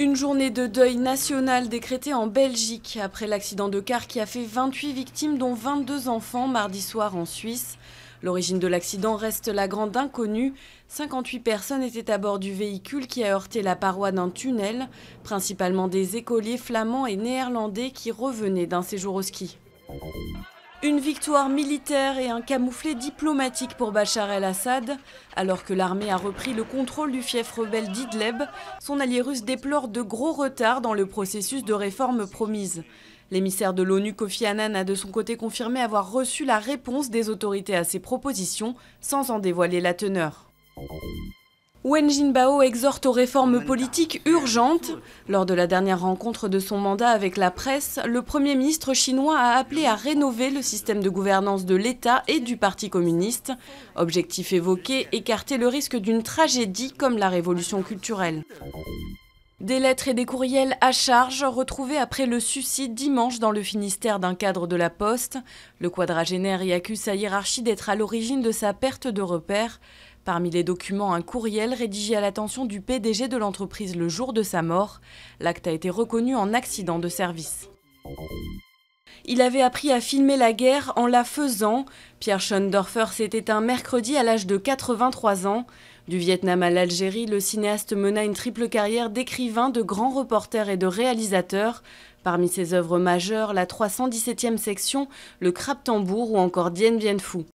Une journée de deuil national décrétée en Belgique après l'accident de car qui a fait 28 victimes dont 22 enfants mardi soir en Suisse. L'origine de l'accident reste la grande inconnue. 58 personnes étaient à bord du véhicule qui a heurté la paroi d'un tunnel, principalement des écoliers flamands et néerlandais qui revenaient d'un séjour au ski. Une victoire militaire et un camouflet diplomatique pour Bachar el-Assad. Alors que l'armée a repris le contrôle du fief rebelle d'Idleb, son allié russe déplore de gros retards dans le processus de réforme promise. L'émissaire de l'ONU Kofi Annan a de son côté confirmé avoir reçu la réponse des autorités à ses propositions sans en dévoiler la teneur. Wen Jinbao exhorte aux réformes politiques urgentes. Lors de la dernière rencontre de son mandat avec la presse, le Premier ministre chinois a appelé à rénover le système de gouvernance de l'État et du Parti communiste. Objectif évoqué, écarter le risque d'une tragédie comme la révolution culturelle. Des lettres et des courriels à charge retrouvés après le suicide dimanche dans le Finistère d'un cadre de la Poste. Le quadragénaire y accuse sa hiérarchie d'être à l'origine de sa perte de repère. Parmi les documents, un courriel rédigé à l'attention du PDG de l'entreprise le jour de sa mort. L'acte a été reconnu en accident de service. Il avait appris à filmer la guerre en la faisant. Pierre Schoendorfer c'était un mercredi à l'âge de 83 ans. Du Vietnam à l'Algérie, le cinéaste mena une triple carrière d'écrivain, de grand reporter et de réalisateur. Parmi ses œuvres majeures, la 317e section, le crabe tambour ou encore Dien Bien Phu.